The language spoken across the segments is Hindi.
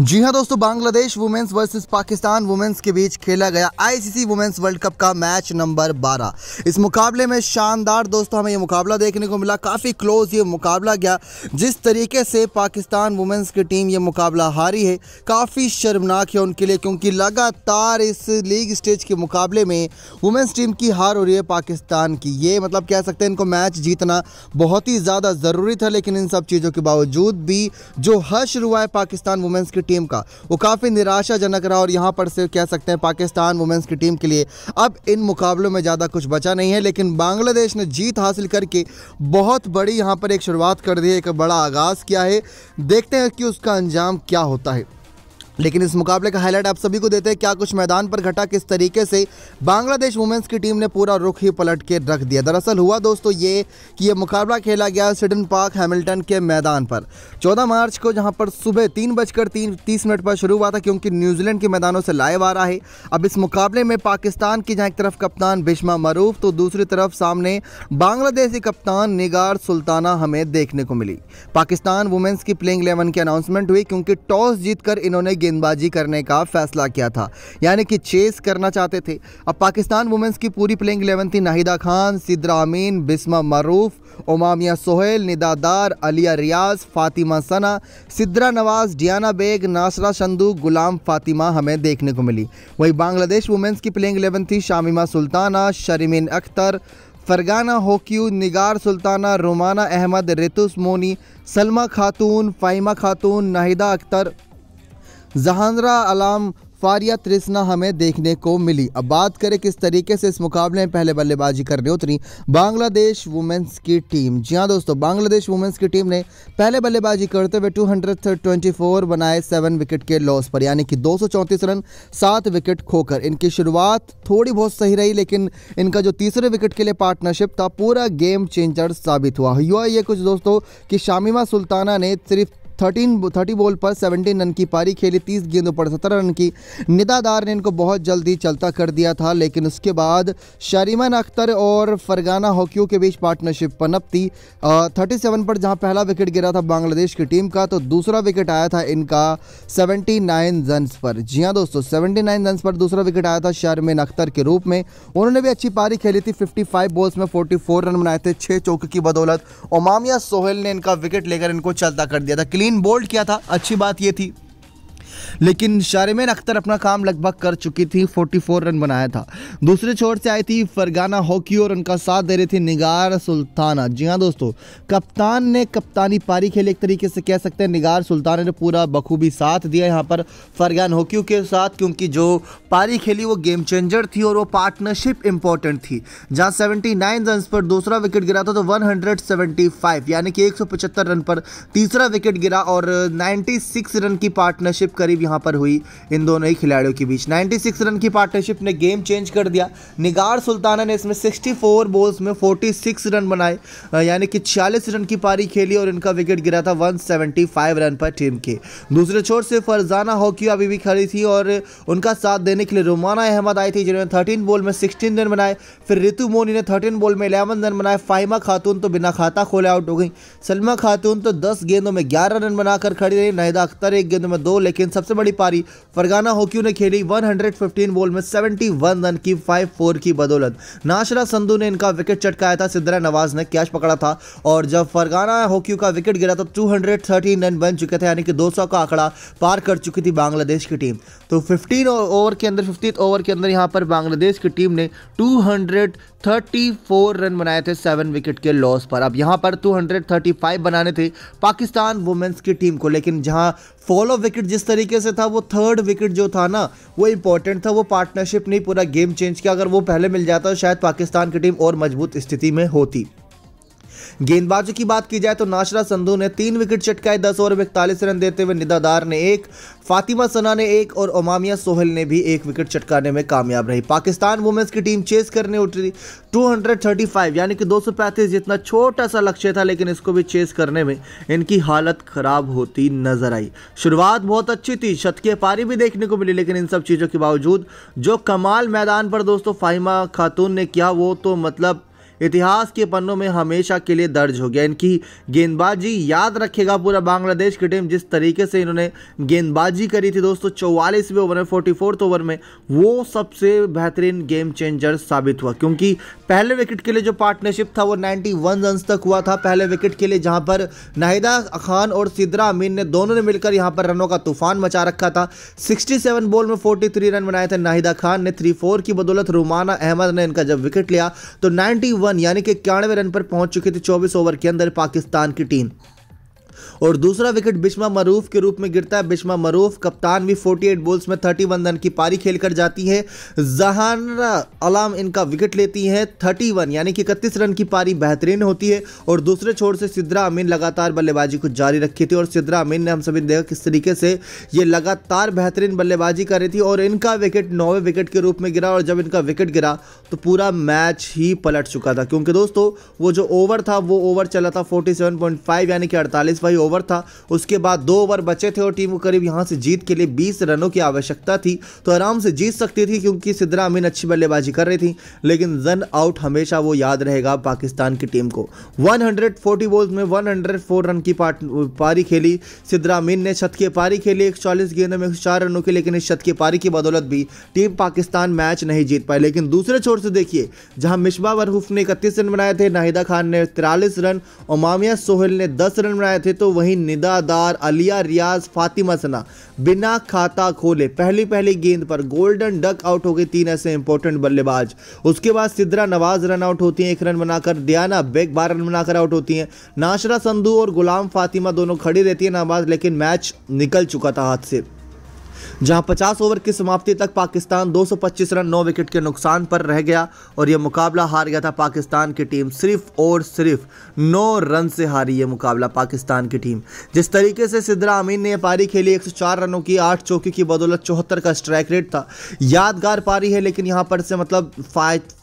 जी हाँ दोस्तों Bangladesh women's versus Pakistan women's के बीच खेला गया आईसीसी वुमेन्स वर्ल्ड कप का मैच नंबर 12 इस मुकाबले में शानदार दोस्तों हमें ये मुकाबला देखने को मिला काफ़ी क्लोज ये मुकाबला गया जिस तरीके से पाकिस्तान वुमेन्स की टीम ये मुकाबला हारी है काफ़ी शर्मनाक है उनके लिए क्योंकि लगातार इस लीग स्टेज के मुकाबले में वुमेन्स टीम की हार हो रही है पाकिस्तान की ये मतलब कह सकते हैं इनको मैच जीतना बहुत ही ज़्यादा ज़रूरी था लेकिन इन सब चीज़ों के बावजूद भी जो हर्ष हुआ है पाकिस्तान वुमेंस की टीम का वो काफ़ी निराशाजनक रहा और यहाँ पर से कह सकते हैं पाकिस्तान वुमेंस की टीम के लिए अब इन मुकाबलों में ज़्यादा कुछ बचा नहीं है लेकिन बांग्लादेश ने जीत हासिल करके बहुत बड़ी यहाँ पर एक शुरुआत कर दी है एक बड़ा आगाज़ किया है देखते हैं कि उसका अंजाम क्या होता है लेकिन इस मुकाबले का हाईलाइट आप सभी को देते हैं क्या कुछ मैदान पर घटा किस तरीके से बांग्लादेश वुमेंस की टीम ने पूरा रुख ही पलट के रख दिया दरअसल हुआ दोस्तों ये कि ये मुकाबला खेला गया सिडन पार्क हैमिल्टन के मैदान पर 14 मार्च को जहां पर सुबह तीन बजकर तीन तीस मिनट पर शुरू हुआ था क्योंकि न्यूजीलैंड के मैदानों से लाइव आ रहा है अब इस मुकाबले में पाकिस्तान की जहाँ एक तरफ कप्तान बिशमा मरूफ तो दूसरी तरफ सामने बांग्लादेशी कप्तान निगार सुल्ताना हमें देखने को मिली पाकिस्तान वुमेंस की प्लेइंग इलेवन की अनाउंसमेंट हुई क्योंकि टॉस जीतकर इन्होंने गेंदबाजी करने का फैसला किया था यानी कि चेस करना चाहते थे अब पाकिस्तान वुमेंस की पूरी प्लेइंग इलेवन थी नाहिदा खान सिद्रा अमीन बिस्मा मरूफ ओमामिया सोहेल निदादार अलिया रियाज फातिमा सना सिद्रा नवाज डियाना बेग नासरा चंदू गुलाम फातिमा हमें देखने को मिली वहीं बांग्लादेश वुमेंस की प्लेइंग इलेवन थी शामिमा सुल्ताना शरीमिन अख्तर फरगाना होक्यू निगार सुल्ताना रोमाना अहमद रितुस मोनी सलमा खातून फाइमा खातून नाहिदा अख्तर जहानरा अलाम फारिया त्रिसना हमें देखने को मिली अब बात करें किस तरीके से इस मुकाबले में पहले बल्लेबाजी करने उतरी बांग्लादेश वुमेंस की टीम जी हाँ दोस्तों बांग्लादेश वुमेंस की टीम ने पहले बल्लेबाजी करते हुए 224 बनाए सेवन विकेट के लॉस पर यानी कि दो रन सात विकेट खोकर इनकी शुरुआत थोड़ी बहुत सही रही लेकिन इनका जो तीसरे विकेट के लिए पार्टनरशिप था पूरा गेम चेंजर साबित हुआ हुआ ये कुछ दोस्तों कि शामिमा सुल्ताना ने सिर्फ थर्टीन थर्टी बॉल पर सेवनटीन रन की पारी खेली तीस गेंदों पर सत्रह रन की निदादार ने इनको बहुत जल्दी चलता कर दिया था लेकिन उसके बाद शरीमन अख्तर और फरगाना हॉकियों के बीच पार्टनरशिप पनपती थर्टी सेवन पर जहाँ पहला विकेट गिरा था बांग्लादेश की टीम का तो दूसरा विकेट आया था इनका सेवेंटी नाइन रन पर जी हाँ दोस्तों सेवेंटी नाइन रन पर दूसरा विकेट आया था शारमिन अख्तर के रूप में उन्होंने भी अच्छी पारी खेली थी फिफ्टी फाइव बॉल्स में फोर्टी फोर रन बनाए थे छः चौके की बदौलत ओमामिया सोहेल ने इनका विकेट लेकर इनको चलता कर दिया था क्लीन ग्रीन बोल्ड किया था अच्छी बात ये थी लेकिन शारमेन अख्तर अपना काम लगभग कर चुकी थी 44 रन बनाया था दूसरे छोर से आई थी फरगाना हॉकी और उनका साथ दे रही थी निगार सुल्ताना जी हाँ दोस्तों कप्तान ने कप्तानी पारी खेली एक तरीके से कह सकते हैं निगार सुल्ताना ने पूरा बखूबी साथ दिया यहाँ पर फरगान हॉकी के साथ क्योंकि जो पारी खेली वो गेम चेंजर थी और वो पार्टनरशिप इंपॉर्टेंट थी जहाँ 79 रन पर दूसरा विकेट गिरा था तो 175 यानी कि 175 रन पर तीसरा विकेट गिरा और 96 रन की पार्टनरशिप करी करीब यहाँ पर हुई इन दोनों ही खिलाड़ियों के बीच 96 रन की पार्टनरशिप ने गेम चेंज कर दिया निगार सुल्ताना ने इसमें 64 बॉल्स में 46 रन बनाए यानी कि छियालीस रन की पारी खेली और इनका विकेट गिरा था 175 रन पर टीम के दूसरे छोर से फरजाना हॉकी अभी भी खड़ी थी और उनका साथ देने के लिए रोमाना अहमद आई थी जिन्होंने थर्टीन बॉल में सिक्सटीन रन बनाए फिर रितु मोनी ने थर्टीन बॉल में इलेवन रन बनाए फाइमा खातून तो बिना खाता खोले आउट हो गई सलमा खातून तो दस गेंदों में ग्यारह रन बनाकर खड़ी रही नाहिदा अख्तर एक गेंद में दो लेकिन सब सबसे बड़ी पारी फरगाना हॉक्यू ने खेली 115 बॉल में 71 रन की 5-4 की बदौलत नाशरा संधू ने इनका विकेट चटकाया था सिद्धरा नवाज ने कैच पकड़ा था और जब फरगाना हॉकी का विकेट गिरा तो टू रन बन चुके थे यानी कि दो का आंकड़ा पार कर चुकी थी बांग्लादेश की टीम तो 15 ओवर के अंदर फिफ्टी ओवर के अंदर यहाँ पर बांग्लादेश की टीम ने 234 रन बनाए थे सेवन विकेट के लॉस पर अब यहाँ पर 235 बनाने थे पाकिस्तान वुमेंस की टीम को लेकिन जहाँ फॉलो विकेट जिस तरीके से था वो थर्ड विकेट जो था ना वो इंपॉर्टेंट था वो पार्टनरशिप नहीं पूरा गेम चेंज किया अगर वो पहले मिल जाता तो शायद पाकिस्तान की टीम और मजबूत स्थिति में होती गेंदबाजों की बात की जाए तो नाशरा संधु ने तीन विकेट चटकाए दस ओवर में इकतालीस रन देते हुए निदादार ने एक फातिमा सना ने एक और ओमामिया सोहेल ने भी एक विकेट चटकाने में कामयाब रही पाकिस्तान वुमेंस की टीम चेस करने उतरी 235 यानी कि 235 जितना छोटा सा लक्ष्य था लेकिन इसको भी चेस करने में इनकी हालत खराब होती नजर आई शुरुआत बहुत अच्छी थी शतकीय पारी भी देखने को मिली लेकिन इन सब चीज़ों के बावजूद जो कमाल मैदान पर दोस्तों फाइमा खातून ने किया वो तो मतलब इतिहास के पन्नों में हमेशा के लिए दर्ज हो गया इनकी गेंदबाजी याद रखेगा पूरा बांग्लादेश की टीम जिस तरीके से इन्होंने गेंदबाजी करी थी दोस्तों चौवालीसवें ओवर में फोर्टी फोर्थ ओवर में वो सबसे बेहतरीन गेम चेंजर साबित हुआ क्योंकि पहले विकेट के लिए जो पार्टनरशिप था वो नाइन्टी रन तक हुआ था पहले विकेट के लिए जहाँ पर नाहिदा खान और सिद्रा अमीन ने दोनों ने मिलकर यहाँ पर रनों का तूफान मचा रखा था सिक्सटी बॉल में फोर्टी रन बनाए थे नाहिदा खान ने थ्री फोर की बदौलत रुमाना अहमद ने इनका जब विकेट लिया तो नाइन्टी वन यानी कि इक्यानवे रन पर पहुंच चुकी थी चौबीस ओवर के अंदर पाकिस्तान की टीम और दूसरा विकेट बिश्मा मरूफ के रूप में गिरता है बिश्मा मरूफ कप्तान भी 48 बॉल्स में 31 रन की पारी खेल कर जाती है जहानरा अलाम इनका विकेट लेती है 31 यानी कि इकतीस रन की पारी बेहतरीन होती है और दूसरे छोर से सिद्रा अमीन लगातार बल्लेबाजी को जारी रखी थी और सिद्रा अमीन ने हम सभी देखा किस तरीके से ये लगातार बेहतरीन बल्लेबाजी कर रही थी और इनका विकेट नौवे विकेट के रूप में गिरा और जब इनका विकेट गिरा तो पूरा मैच ही पलट चुका था क्योंकि दोस्तों वो जो ओवर था वो ओवर चला था फाइव यानी कि अड़तालीस भाई ओवर था उसके बाद दो ओवर बचे थे और टीम को करीब यहाँ से जीत के लिए बीस रनों की आवश्यकता थी तो आराम से जीत सकती थी क्योंकि सिद्धरा अमीन अच्छी बल्लेबाजी कर रही थी लेकिन रन आउट हमेशा वो याद रहेगा पाकिस्तान की टीम को वन बॉल्स में वन रन की पारी खेली सिद्धरा अमीन ने छत की पारी खेली एक गेंदों में एक रनों की लेकिन इस छत की पारी की बदौलत भी टीम पाकिस्तान मैच नहीं जीत पाई लेकिन दूसरे छोर से देखिए जहां मिशबा वरहूफ ने इकतीस रन बनाए थे नाहिदा खान ने तिरालीस रन और मामिया सोहेल ने 10 रन बनाए थे तो वहीं निदादार अलिया रियाज फातिमा सना बिना खाता खोले पहली पहली गेंद पर गोल्डन डक आउट हो गई तीन ऐसे इंपॉर्टेंट बल्लेबाज उसके बाद सिद्रा नवाज रन आउट होती हैं एक रन बनाकर दियाना बेग बारह रन बनाकर आउट होती हैं नाशरा संधू और गुलाम फातिमा दोनों खड़ी रहती है नवाज लेकिन मैच निकल चुका था हाथ से जहां 50 ओवर की समाप्ति तक पाकिस्तान 225 रन 9 विकेट के नुकसान पर रह गया और यह मुकाबला हार गया था पाकिस्तान की टीम सिर्फ और सिर्फ 9 रन से हारी यह मुकाबला पाकिस्तान की टीम जिस तरीके से सिद्धरा अमीन ने यह पारी खेली 104 रनों की आठ चौकी की बदौलत चौहत्तर का स्ट्राइक रेट था यादगार पारी है लेकिन यहाँ पर से मतलब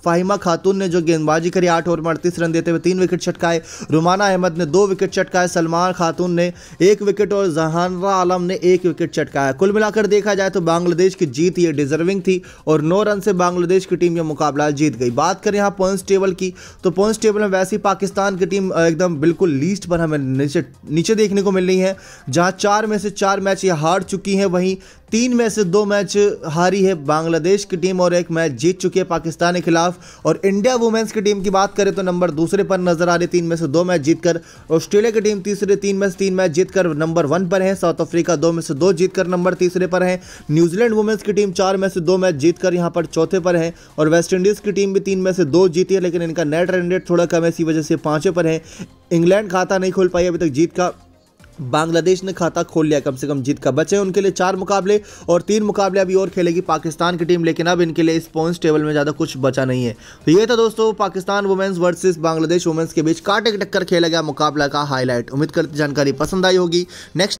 फाहिमा खातून ने जो गेंदबाजी करी आठ ओवर में अड़तीस रन देते हुए तीन विकेट छटकाए रुमाना अहमद ने दो विकेट चटकाए सलमान खातून ने एक विकेट और जहानरा आलम ने एक विकेट चटकाया कुल मिलाकर अगर देखा जाए तो बांग्लादेश की जीत ये डिजर्विंग थी और नौ रन से बांग्लादेश की टीम यह मुकाबला जीत गई बात करें यहाँ पॉइंट्स टेबल की तो पॉइंट्स टेबल में वैसे ही पाकिस्तान की टीम एकदम बिल्कुल लीस्ट पर हमें नीचे नीचे देखने को मिल रही है जहाँ चार में से चार मैच ये हार चुकी हैं वहीं तीन में से दो मैच हारी है बांग्लादेश की टीम और एक मैच जीत चुकी है पाकिस्तान के खिलाफ और इंडिया वुमेंस की टीम की बात करें तो नंबर दूसरे पर नजर आ रही तीन में से दो मैच जीतकर ऑस्ट्रेलिया की टीम तीसरे तीन में से तीन मैच जीतकर नंबर वन पर है साउथ अफ्रीका दो में से दो जीतकर नंबर तीसरे पर है न्यूजीलैंड वुमेंस की टीम चार में से दो मैच जीतकर कर यहाँ पर चौथे पर है और वेस्टइंडीज़ की टीम भी तीन में से दो जीती है लेकिन इनका नेट रन रेट थोड़ा कम है इसी वजह से पाँचों पर है इंग्लैंड खाता नहीं खोल पाई अभी तक जीत का बांग्लादेश ने खाता खोल लिया कम से कम जीत का बचे उनके लिए चार मुकाबले और तीन मुकाबले अभी और खेलेगी पाकिस्तान की टीम लेकिन अब इनके लिए इस पॉइंट्स टेबल में ज़्यादा कुछ बचा नहीं है तो ये था दोस्तों Pakistan women's versus Bangladesh women's के बीच काटे टक्कर खेला गया मुकाबला का हाईलाइट उम्मीद करती जानकारी पसंद आई होगी नेक्स्ट